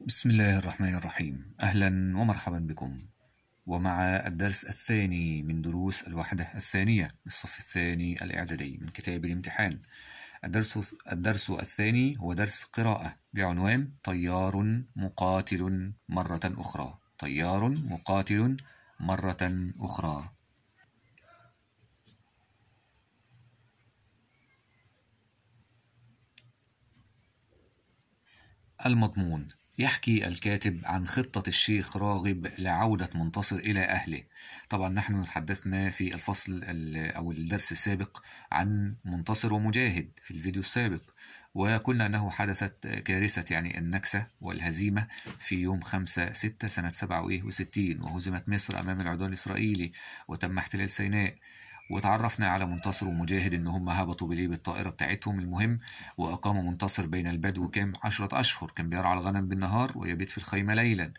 بسم الله الرحمن الرحيم أهلا ومرحبا بكم ومع الدرس الثاني من دروس الوحدة الثانية للصف الثاني الإعدادي من كتاب الامتحان الدرس, الدرس الثاني هو درس قراءة بعنوان طيار مقاتل مرة أخرى طيار مقاتل مرة أخرى المضمون يحكي الكاتب عن خطة الشيخ راغب لعودة منتصر إلى أهله طبعا نحن تحدثنا في الفصل أو الدرس السابق عن منتصر ومجاهد في الفيديو السابق وقلنا أنه حدثت كارثة يعني النكسة والهزيمة في يوم 5 6 سنة 67 وهزمت مصر أمام العدوان الإسرائيلي وتم احتلال سيناء وتعرفنا على منتصر ومجاهد ان هم هبطوا بليه بالطائره بتاعتهم المهم واقام منتصر بين البدو كام عشرة اشهر كان بيرعى الغنم بالنهار ويبيت في الخيمه ليلا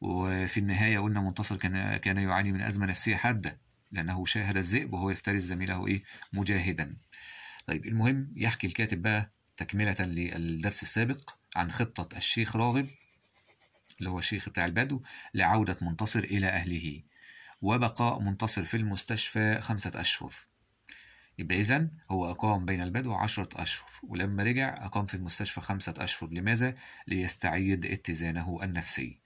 وفي النهايه قلنا منتصر كان كان يعاني من ازمه نفسيه حاده لانه شاهد الذئب وهو يفترس زميله ايه مجاهدا طيب المهم يحكي الكاتب بقى تكمله للدرس السابق عن خطه الشيخ راغب اللي هو الشيخ بتاع البدو لعودة منتصر إلى أهله وبقاء منتصر في المستشفى خمسة أشهر يبقى إذا هو أقام بين البدو عشرة أشهر ولما رجع أقام في المستشفى خمسة أشهر لماذا؟ ليستعيد اتزانه النفسي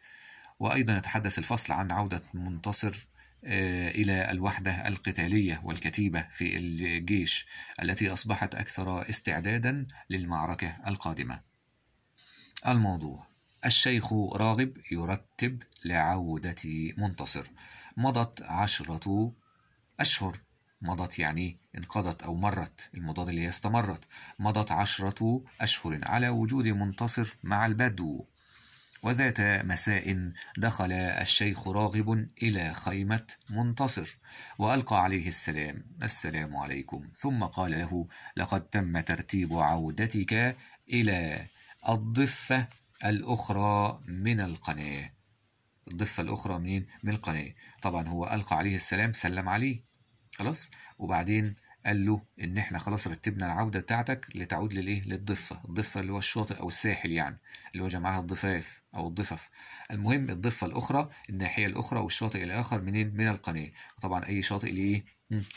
وأيضا يتحدث الفصل عن عودة منتصر آه، إلى الوحدة القتالية والكتيبة في الجيش التي أصبحت أكثر استعدادا للمعركة القادمة. الموضوع الشيخ راغب يرتب لعودة منتصر مضت عشرة أشهر مضت يعني انقضت أو مرت المضاد اللي هي استمرت مضت عشرة أشهر على وجود منتصر مع البدو وذات مساء دخل الشيخ راغب إلى خيمة منتصر وألقى عليه السلام السلام عليكم ثم قال له لقد تم ترتيب عودتك إلى الضفة الأخرى من القناة الضفة الأخرى منين؟ من القناة طبعا هو ألقى عليه السلام سلم عليه خلاص وبعدين قال له إن إحنا خلاص رتبنا العودة بتاعتك لتعود للإيه؟ للضفة الضفة اللي هو الشاطئ أو الساحل يعني اللي هو جمعها الضفاف أو الضفف المهم الضفة الأخرى الناحية الأخرى والشاطئ الآخر منين؟ من القناة طبعا أي شاطئ ليه؟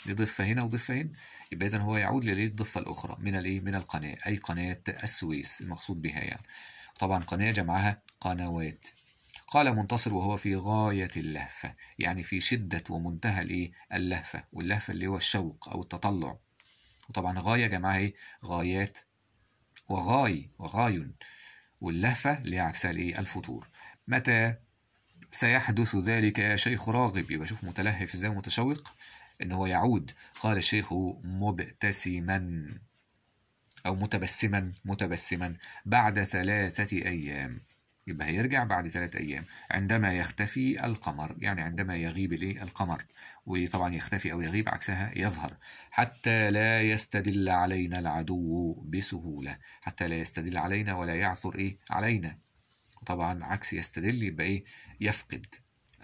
لضفة هنا وضفة هنا يبقى إذا هو يعود للإيه؟ الضفة الأخرى من الإيه؟ من القناة أي قناة السويس المقصود بها يعني طبعا قناة جمعها قنوات قال منتصر وهو في غاية اللهفة يعني في شدة ومنتهى الإيه اللهفة واللهفة اللي هو الشوق أو التطلع وطبعا غاية يا جماعة إيه؟ غايات وغاي وغاي واللهفة اللي هي عكسها الإيه الفتور متى سيحدث ذلك يا شيخ راغب يبقى شوف متلهف ازاي متشوق ان هو يعود قال الشيخ مبتسما او متبسما متبسما بعد ثلاثه ايام يبقى هيرجع بعد ثلاث أيام عندما يختفي القمر يعني عندما يغيب ليه القمر وطبعا يختفي أو يغيب عكسها يظهر حتى لا يستدل علينا العدو بسهولة حتى لا يستدل علينا ولا يعثر إيه علينا طبعا عكس يستدل يبقى إيه يفقد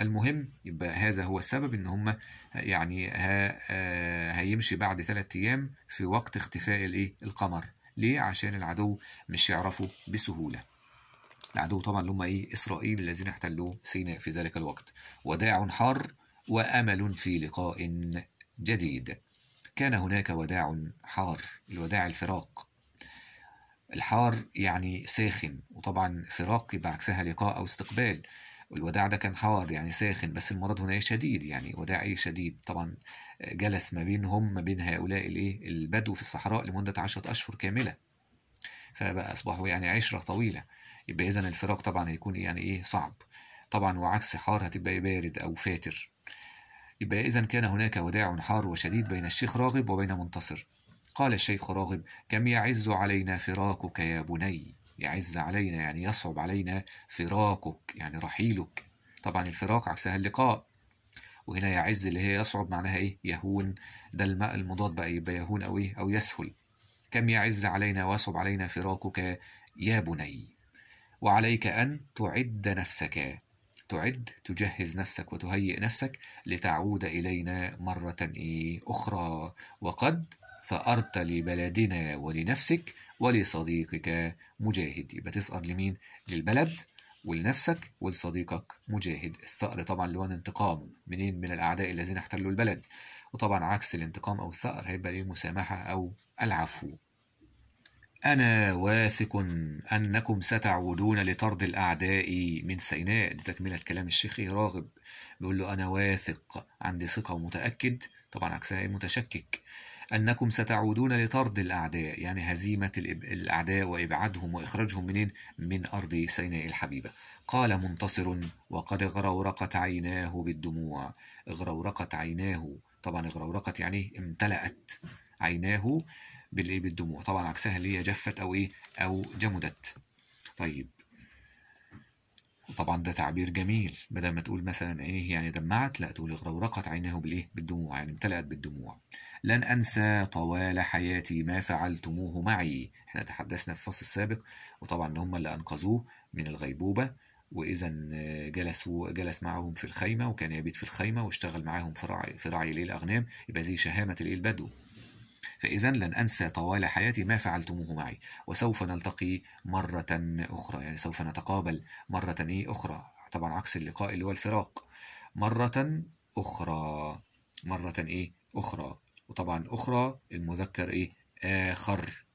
المهم يبقى هذا هو السبب ان هم يعني آه، هيمشي بعد ثلاثة ايام في وقت اختفاء الايه القمر ليه عشان العدو مش يعرفه بسهوله العدو طبعا اللي هم ايه اسرائيل الذين احتلوا سيناء في ذلك الوقت وداع حار وامل في لقاء جديد كان هناك وداع حار الوداع الفراق الحار يعني ساخن وطبعا فراق يبقى عكسها لقاء او استقبال والوداع ده كان حار يعني ساخن بس المرض هنا إيه؟ شديد يعني وداع ايه شديد طبعا جلس ما بينهم ما بين هؤلاء الايه البدو في الصحراء لمده عشرة اشهر كامله فبقى اصبحوا يعني عشره طويله يبقى إذا الفراق طبعا هيكون يعني إيه صعب طبعا وعكس حار هتبقى بارد أو فاتر يبقى إذا كان هناك وداع حار وشديد بين الشيخ راغب وبين منتصر قال الشيخ راغب كم يعز علينا فراقك يا بني يعز علينا يعني يصعب علينا فراقك يعني رحيلك طبعا الفراق عكسها اللقاء وهنا يعز اللي هي يصعب معناها ايه يهون ده الماء المضاد بقى يبقى يهون او ايه او يسهل كم يعز علينا ويصعب علينا فراقك يا بني وعليك أن تعد نفسك تعد تجهز نفسك وتهيئ نفسك لتعود إلينا مرة أخرى وقد ثأرت لبلدنا ولنفسك ولصديقك مجاهد يبقى تثأر لمين؟ للبلد ولنفسك ولصديقك مجاهد الثأر طبعا اللي هو انتقام منين من الأعداء الذين احتلوا البلد وطبعا عكس الانتقام أو الثأر هيبقى ليه مسامحة أو العفو أنا واثق أنكم ستعودون لطرد الأعداء من سيناء دي تكملة كلام الشيخ راغب بيقول له أنا واثق عندي ثقة ومتأكد طبعا عكسها متشكك أنكم ستعودون لطرد الأعداء يعني هزيمة الأعداء وإبعادهم وإخراجهم منين من أرض سيناء الحبيبة قال منتصر وقد غرورقت عيناه بالدموع غرورقت عيناه طبعا غرورقت يعني امتلأت عيناه بالايه بالدموع طبعا عكسها اللي هي جفت او ايه او جمدت طيب وطبعا ده تعبير جميل بدل ما تقول مثلا عينيه يعني دمعت لا تقول اغرورقت عيناه بالايه بالدموع يعني امتلأت بالدموع لن انسى طوال حياتي ما فعلتموه معي احنا تحدثنا في الفصل السابق وطبعا هم اللي انقذوه من الغيبوبه واذا جلسوا جلس معهم في الخيمه وكان يبيت في الخيمه واشتغل معاهم في رعي في رعي الاغنام يبقى زي شهامه الايه البدو فإذا لن أنسى طوال حياتي ما فعلتموه معي وسوف نلتقي مرة أخرى يعني سوف نتقابل مرة إيه أخرى طبعا عكس اللقاء اللي هو الفراق مرة أخرى مرة إيه أخرى وطبعا أخرى المذكر إيه آخر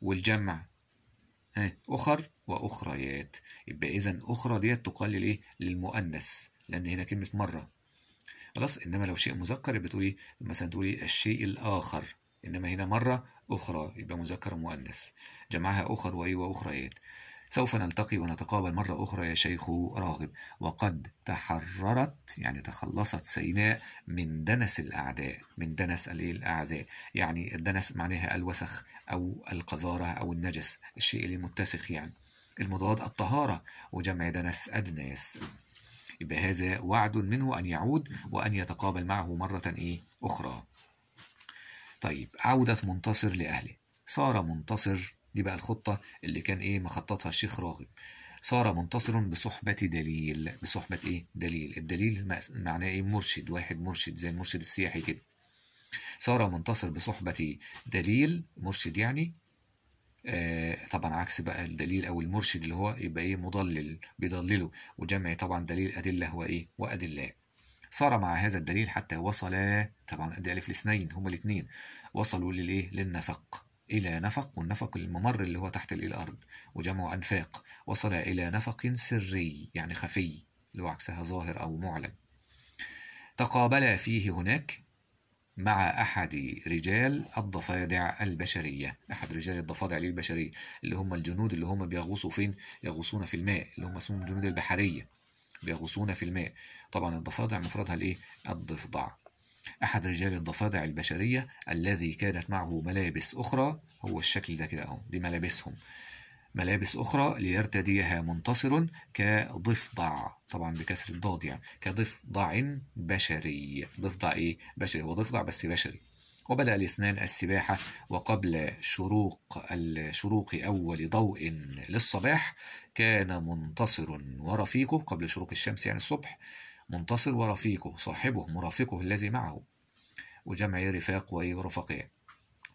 والجمع أخر وأخريات يبقى إذا أخرى ديت تقال لإيه للمؤنث لأن هنا كلمة مرة خلاص إنما لو شيء مذكر بتقولي مثلا تقولي الشيء الآخر إنما هنا مرة أخرى يبقى مذكر مؤنث جمعها أخر وإي وأخريات سوف نلتقي ونتقابل مرة أخرى يا شيخ راغب وقد تحررت يعني تخلصت سيناء من دنس الأعداء من دنس الأعداء يعني الدنس معناها الوسخ أو القذارة أو النجس الشيء اللي متسخ يعني المضاد الطهارة وجمع دنس أدناس يبقى هذا وعد منه أن يعود وأن يتقابل معه مرة إيه أخرى طيب عودة منتصر لأهله صار منتصر دي بقى الخطة اللي كان إيه مخططها الشيخ راغب صار منتصر بصحبة دليل بصحبة إيه؟ دليل الدليل معناه إيه مرشد واحد مرشد زي المرشد السياحي كده صار منتصر بصحبة دليل مرشد يعني آه طبعا عكس بقى الدليل او المرشد اللي هو يبقى ايه مضلل بيضلله وجمع طبعا دليل ادله وايه وادله صار مع هذا الدليل حتى وصلا طبعا ادي الف الاثنين هما الاثنين وصلوا للايه للنفق إلى نفق والنفق الممر اللي هو تحت الأرض وجمع أنفاق وصل إلى نفق سري يعني خفي اللي هو عكسها ظاهر أو معلن تقابلا فيه هناك مع أحد رجال الضفادع البشرية أحد رجال الضفادع البشرية اللي هم الجنود اللي هم بيغوصوا فين؟ يغوصون في الماء اللي هم اسمهم الجنود البحرية بيغوصون في الماء طبعا الضفادع مفردها الايه الضفدع احد رجال الضفادع البشريه الذي كانت معه ملابس اخرى هو الشكل ده كده اهو دي ملابسهم ملابس أخرى ليرتديها منتصر كضفدع طبعا بكسر الضاد يعني كضفدع بشري ضفدع إيه؟ بشري هو ضفدع بس بشري وبدأ الاثنان السباحة وقبل شروق الشروق أول ضوء للصباح كان منتصر ورفيقه قبل شروق الشمس يعني الصبح منتصر ورفيقه صاحبه مرافقه الذي معه وجمع رفاق ورفقاء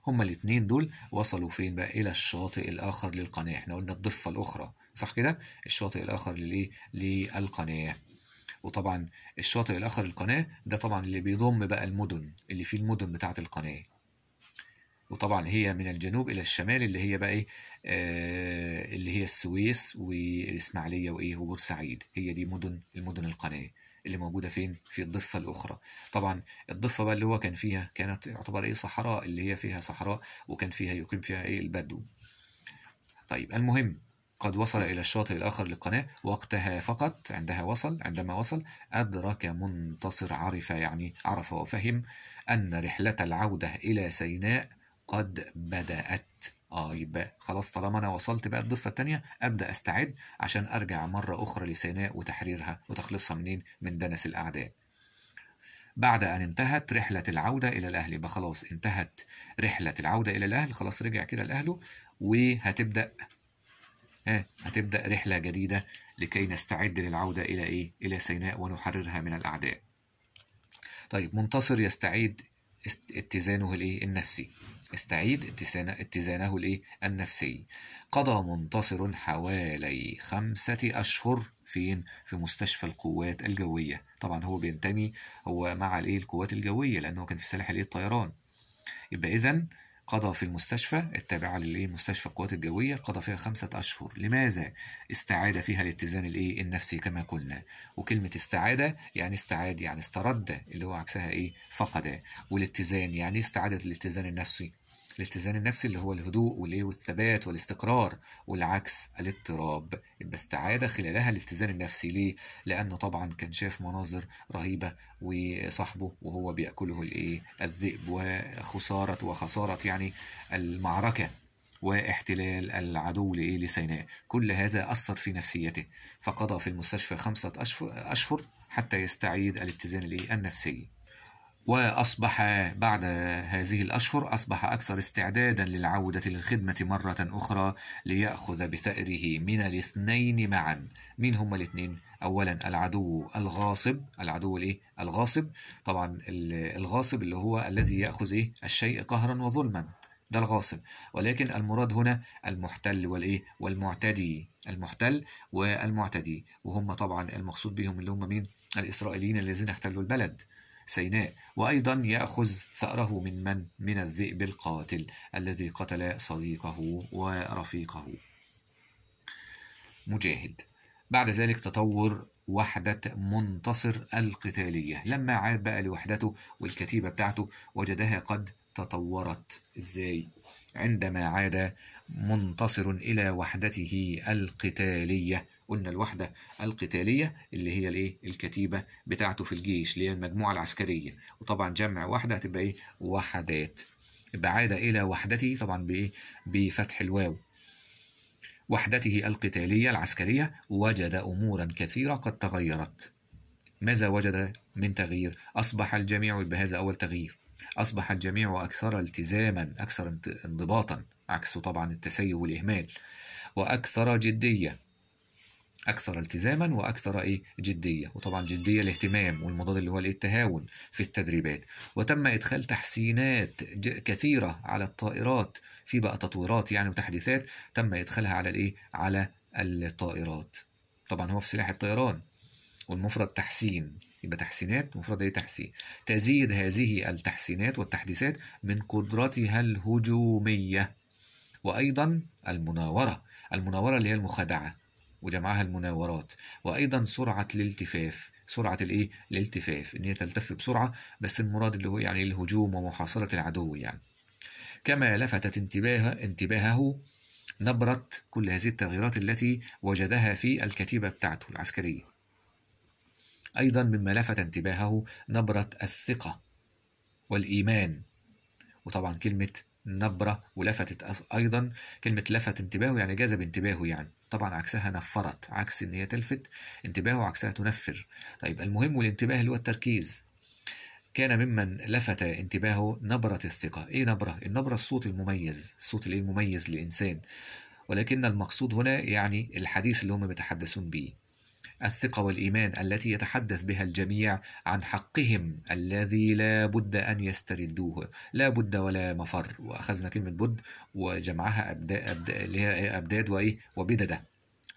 هما الاثنين دول وصلوا فين بقى الى الشاطئ الاخر للقناه احنا قلنا الضفه الاخرى صح كده الشاطئ الاخر للايه للقناه وطبعا الشاطئ الاخر القناه ده طبعا اللي بيضم بقى المدن اللي فيه المدن بتاعه القناه وطبعا هي من الجنوب الى الشمال اللي هي بقى ايه آه اللي هي السويس والاسماعيليه وايه وبورسعيد هي دي مدن المدن القناه اللي موجوده فين في الضفه الاخرى طبعا الضفه بقى اللي هو كان فيها كانت يعتبر ايه صحراء اللي هي فيها صحراء وكان فيها يقيم فيها ايه البدو طيب المهم قد وصل إلى الشاطئ الآخر للقناة وقتها فقط عندها وصل عندما وصل أدرك منتصر عرف يعني عرف وفهم أن رحلة العودة إلى سيناء قد بدأت اه يبقى خلاص طالما انا وصلت بقى الضفه الثانيه ابدا استعد عشان ارجع مره اخرى لسيناء وتحريرها وتخليصها منين من دنس الاعداء بعد ان انتهت رحله العوده الى الاهل يبقى خلاص انتهت رحله العوده الى الاهل خلاص رجع كده لاهله وهتبدا ها آه، هتبدأ رحلة جديدة لكي نستعد للعودة إلى إيه؟ إلى سيناء ونحررها من الأعداء. طيب منتصر يستعيد اتزانه الإيه؟ النفسي. استعيد اتزانه, اتزانه الإيه؟ النفسي. قضى منتصر حوالي خمسة أشهر فين؟ في مستشفى القوات الجوية. طبعا هو بينتمي هو مع الإيه؟ القوات الجوية لأنه كان في سلاح الإيه؟ الطيران. يبقى إذا قضى في المستشفى التابعة لمستشفى القوات الجوية قضى فيها خمسة أشهر لماذا؟ استعاد فيها الاتزان الإيه؟ النفسي كما قلنا وكلمة استعادة يعني استعاد يعني استرد اللي هو عكسها إيه؟ فقد والاتزان يعني استعادة الاتزان النفسي الاتزان النفسي اللي هو الهدوء والايه والثبات والاستقرار والعكس الاضطراب يبقى استعاد خلالها الاتزان النفسي ليه؟ لانه طبعا كان شاف مناظر رهيبه وصاحبه وهو بياكله الايه؟ الذئب وخساره وخساره يعني المعركه واحتلال العدو لإيه لسيناء كل هذا أثر في نفسيته فقضى في المستشفى خمسة أشهر حتى يستعيد الاتزان النفسي وأصبح بعد هذه الأشهر أصبح أكثر استعدادا للعودة للخدمة مرة أخرى ليأخذ بثأره من الاثنين معا مين هم الاثنين؟ أولا العدو الغاصب العدو الإيه؟ الغاصب طبعا الغاصب اللي هو الذي يأخذ إيه؟ الشيء قهرا وظلما ده الغاصب ولكن المراد هنا المحتل والإيه؟ والمعتدي المحتل والمعتدي وهم طبعا المقصود بهم اللي هم مين؟ الإسرائيليين الذين احتلوا البلد سيناء وأيضا يأخذ ثأره من من؟ من الذئب القاتل الذي قتل صديقه ورفيقه مجاهد بعد ذلك تطور وحدة منتصر القتالية لما عاد بقى لوحدته والكتيبة بتاعته وجدها قد تطورت ازاي عندما عاد منتصر إلى وحدته القتالية قلنا الوحدة القتالية اللي هي الايه الكتيبة بتاعته في الجيش اللي هي المجموعة العسكرية وطبعا جمع وحدة هتبقى ايه وحدات بعاد إلى وحدته طبعا بايه بفتح الواو وحدته القتالية العسكرية وجد أمورا كثيرة قد تغيرت ماذا وجد من تغيير أصبح الجميع بهذا أول تغيير أصبح الجميع أكثر التزاما أكثر انضباطا عكسه طبعا التسيب والإهمال وأكثر جدية اكثر التزاما واكثر ايه جديه وطبعا جديه الاهتمام والمضاد اللي هو الايه التهاون في التدريبات وتم ادخال تحسينات كثيره على الطائرات في بقى تطويرات يعني وتحديثات تم ادخالها على الايه على الطائرات طبعا هو في سلاح الطيران والمفرد تحسين يبقى تحسينات مفرد ايه تحسين تزيد هذه التحسينات والتحديثات من قدرتها الهجوميه وايضا المناوره المناوره اللي هي المخادعه وجمعها المناورات وايضا سرعه الالتفاف سرعه الايه الالتفاف ان هي تلتف بسرعه بس المراد اللي هو يعني الهجوم ومحاصره العدو يعني كما لفتت انتباه انتباهه نبره كل هذه التغييرات التي وجدها في الكتيبه بتاعته العسكريه ايضا مما لفت انتباهه نبره الثقه والايمان وطبعا كلمه نبرة ولفتت أيضا كلمة لفت انتباهه يعني جذب انتباهه يعني طبعا عكسها نفرت عكس إن هي تلفت انتباهه عكسها تنفر طيب المهم والانتباه اللي هو التركيز كان ممن لفت انتباهه نبرة الثقة إيه نبرة؟ النبرة الصوت المميز الصوت اللي مميز للإنسان ولكن المقصود هنا يعني الحديث اللي هم بيتحدثون بيه الثقة والإيمان التي يتحدث بها الجميع عن حقهم الذي لا بد أن يستردوه لا بد ولا مفر وأخذنا كلمة بد وجمعها ابداد اللي هي إيه؟ أبداد وإيه وبددة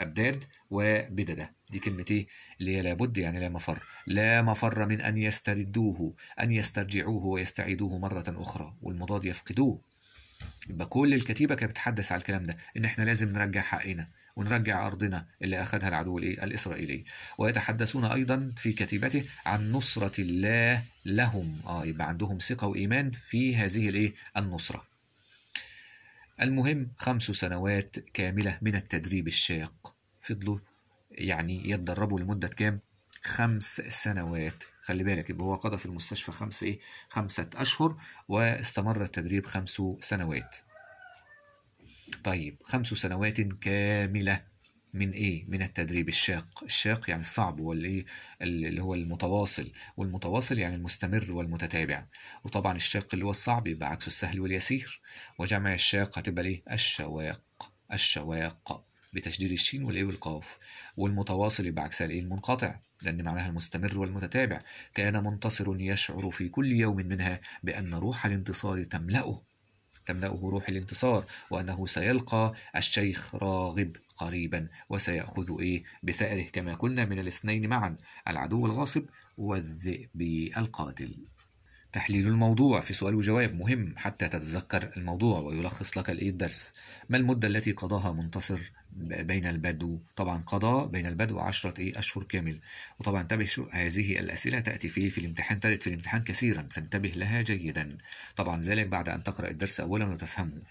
أبداد وبددة دي كلمة إيه اللي هي لابد يعني لا مفر لا مفر من أن يستردوه أن يسترجعوه ويستعيدوه مرة أخرى والمضاد يفقدوه يبقى كل الكتيبة كانت بتتحدث على الكلام ده إن إحنا لازم نرجع حقنا ونرجع أرضنا اللي أخذها العدو الإسرائيلي ويتحدثون أيضا في كتيبته عن نصرة الله لهم آه يبقى عندهم ثقة وإيمان في هذه الإيه النصرة المهم خمس سنوات كاملة من التدريب الشاق فضلوا يعني يتدربوا لمدة كام؟ خمس سنوات خلي بالك يبقى هو قضى في المستشفى خمس ايه خمسة أشهر واستمر التدريب خمس سنوات طيب خمس سنوات كاملة من ايه؟ من التدريب الشاق، الشاق يعني الصعب والايه؟ اللي هو المتواصل، والمتواصل يعني المستمر والمتتابع، وطبعا الشاق اللي هو الصعب يبقى عكسه السهل واليسير، وجمع الشاق هتبقى ليه؟ الشواق، الشواق بتشديد الشين والايه والقاف، والمتواصل يبقى عكسها الايه؟ المنقطع، لأن معناها المستمر والمتتابع، كان منتصر يشعر في كل يوم منها بأن روح الانتصار تملأه تملأه روح الانتصار وأنه سيلقى الشيخ راغب قريبا وسيأخذ إيه بثأره كما كنا من الاثنين معا العدو الغاصب والذئب القاتل تحليل الموضوع في سؤال وجواب مهم حتى تتذكر الموضوع ويلخص لك الايه الدرس ما المدة التي قضاها منتصر بين البدو طبعا قضى بين البدو عشرة إيه أشهر كامل وطبعا انتبه شو هذه الأسئلة تأتي في في الامتحان تأتي في الامتحان كثيرا فانتبه لها جيدا طبعا ذلك بعد أن تقرأ الدرس أولا وتفهمه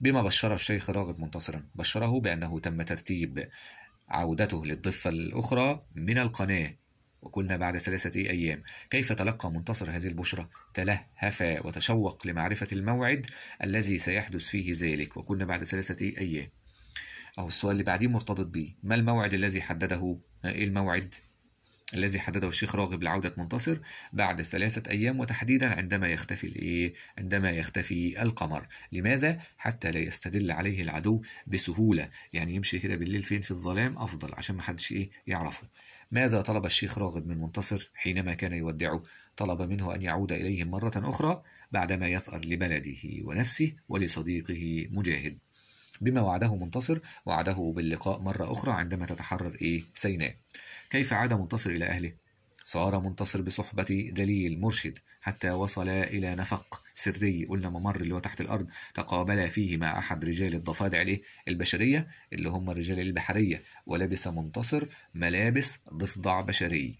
بما بشر الشيخ راغب منتصرا بشره بأنه تم ترتيب عودته للضفة الأخرى من القناة وكنا بعد ثلاثة أيام كيف تلقى منتصر هذه البشرة؟ تلهف وتشوق لمعرفة الموعد الذي سيحدث فيه ذلك وكنا بعد ثلاثة أيام أو السؤال اللي بعديه مرتبط بيه ما الموعد الذي حدده آه، إيه الموعد الذي حدده الشيخ راغب لعودة منتصر بعد ثلاثة أيام وتحديدا عندما يختفي الإيه؟ عندما يختفي القمر لماذا؟ حتى لا يستدل عليه العدو بسهولة يعني يمشي كده بالليل فين في الظلام أفضل عشان ما حدش إيه يعرفه ماذا طلب الشيخ راغب من منتصر حينما كان يودعه؟ طلب منه أن يعود إليهم مرة أخرى بعدما يثأر لبلده ونفسه ولصديقه مجاهد بما وعده منتصر وعده باللقاء مرة أخرى عندما تتحرر إيه سيناء كيف عاد منتصر إلى أهله؟ صار منتصر بصحبة دليل مرشد حتى وصل إلى نفق سري قلنا ممر اللي هو تحت الأرض تقابل فيه مع أحد رجال الضفادع الإيه؟ البشرية اللي هم الرجال البحرية ولبس منتصر ملابس ضفدع بشري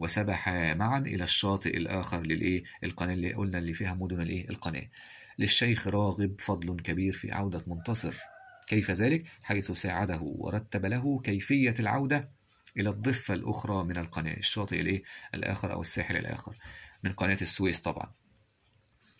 وسبحا معا إلى الشاطئ الآخر للإيه؟ القناة اللي قلنا اللي فيها مدن الإيه؟ القناة للشيخ راغب فضل كبير في عودة منتصر كيف ذلك؟ حيث ساعده ورتب له كيفية العودة إلى الضفة الأخرى من القناة الشاطئ الإيه؟ الآخر أو الساحل الآخر من قناة السويس طبعا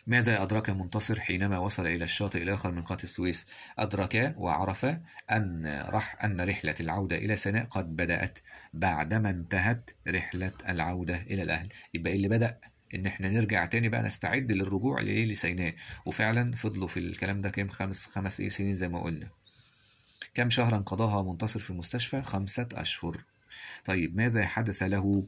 ماذا أدرك منتصر حينما وصل إلى الشاطئ الآخر من قناة السويس؟ أدرك وعرف أن رح أن رحلة العودة إلى سيناء قد بدأت بعدما انتهت رحلة العودة إلى الأهل، يبقى إيه اللي بدأ ان احنا نرجع تاني بقى نستعد للرجوع لايه لسيناء وفعلا فضلوا في الكلام ده كام خمس خمس ايه سنين زي ما قلنا كم شهرا قضاها منتصر في المستشفى خمسة أشهر طيب ماذا حدث له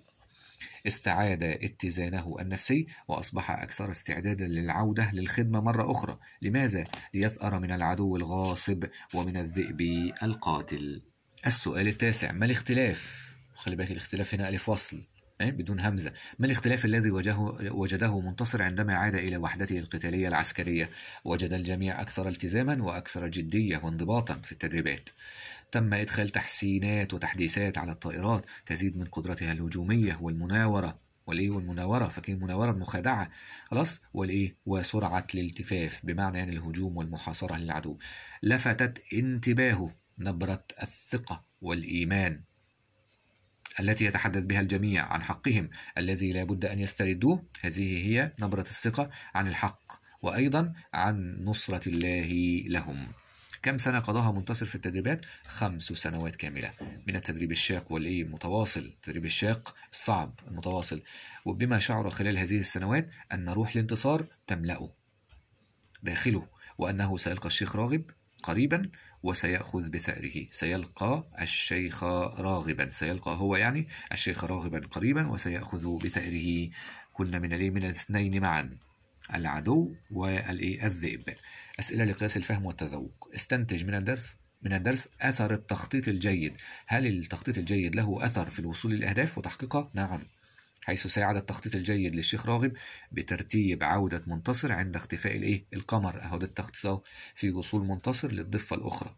استعاد اتزانه النفسي وأصبح أكثر استعدادا للعودة للخدمة مرة أخرى لماذا؟ ليثأر من العدو الغاصب ومن الذئب القاتل السؤال التاسع ما الاختلاف؟ خلي بالك الاختلاف هنا ألف وصل إيه؟ بدون همزة ما الاختلاف الذي وجهه وجده منتصر عندما عاد إلى وحدته القتالية العسكرية وجد الجميع أكثر التزاما وأكثر جدية وانضباطا في التدريبات تم إدخال تحسينات وتحديثات على الطائرات تزيد من قدرتها الهجومية والمناورة والايه والمناوره فاكرين المناوره المخادعه خلاص والايه وسرعه الالتفاف بمعنى يعني الهجوم والمحاصره للعدو لفتت انتباهه نبره الثقه والايمان التي يتحدث بها الجميع عن حقهم الذي لا بد أن يستردوه هذه هي نبرة الثقة عن الحق وأيضا عن نصرة الله لهم كم سنة قضاها منتصر في التدريبات؟ خمس سنوات كاملة من التدريب الشاق والإيه المتواصل التدريب الشاق الصعب المتواصل وبما شعر خلال هذه السنوات أن روح الانتصار تملأه داخله وأنه سيلقى الشيخ راغب قريبا وسيأخذ بثأره سيلقى الشيخ راغبا سيلقى هو يعني الشيخ راغبا قريبا وسيأخذ بثأره كنا من الايه من الاثنين معا العدو والايه الذئب أسئلة لقياس الفهم والتذوق استنتج من الدرس من الدرس أثر التخطيط الجيد هل التخطيط الجيد له أثر في الوصول للأهداف وتحقيقها؟ نعم حيث ساعد التخطيط الجيد للشيخ راغب بترتيب عودة منتصر عند اختفاء الايه القمر اهو ده التخطيط في وصول منتصر للضفة الأخرى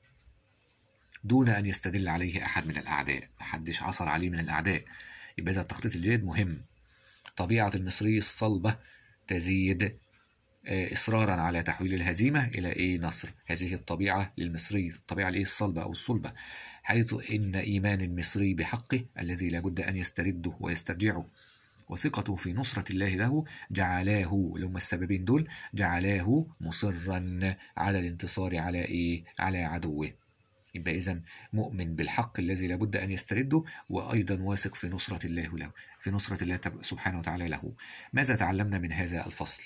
دون أن يستدل عليه أحد من الأعداء محدش عثر عليه من الأعداء يبقى إذا التخطيط الجيد مهم طبيعة المصري الصلبة تزيد آه، إصرارا على تحويل الهزيمة إلى إيه نصر هذه الطبيعة للمصري الطبيعة الإيه الصلبة أو الصلبة حيث إن إيمان المصري بحقه الذي لا بد أن يسترده ويسترجعه وثقته في نصرة الله له جعلاه لما السببين دول جعلاه مصرا على الانتصار على إيه؟ على عدوه يبقى إذا مؤمن بالحق الذي لابد أن يسترده وأيضا واثق في نصرة الله له في نصرة الله سبحانه وتعالى له ماذا تعلمنا من هذا الفصل؟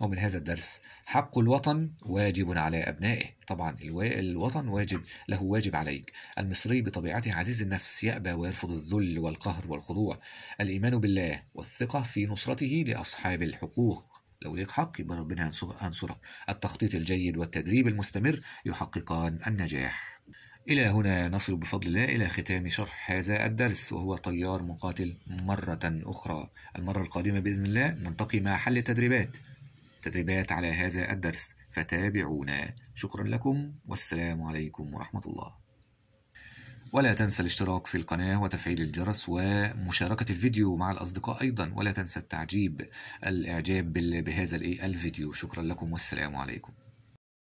ومن هذا الدرس حق الوطن واجب على أبنائه طبعا الوطن واجب له واجب عليك المصري بطبيعته عزيز النفس يأبى ويرفض الذل والقهر والخضوع الإيمان بالله والثقة في نصرته لأصحاب الحقوق لو ليك حق يبقى ربنا هنصرك التخطيط الجيد والتدريب المستمر يحققان النجاح إلى هنا نصل بفضل الله إلى ختام شرح هذا الدرس وهو طيار مقاتل مرة أخرى المرة القادمة بإذن الله نلتقي مع حل التدريبات تدريبات على هذا الدرس فتابعونا شكرا لكم والسلام عليكم ورحمة الله ولا تنسى الاشتراك في القناة وتفعيل الجرس ومشاركة الفيديو مع الأصدقاء أيضا ولا تنسى التعجيب الإعجاب بهذا الفيديو شكرا لكم والسلام عليكم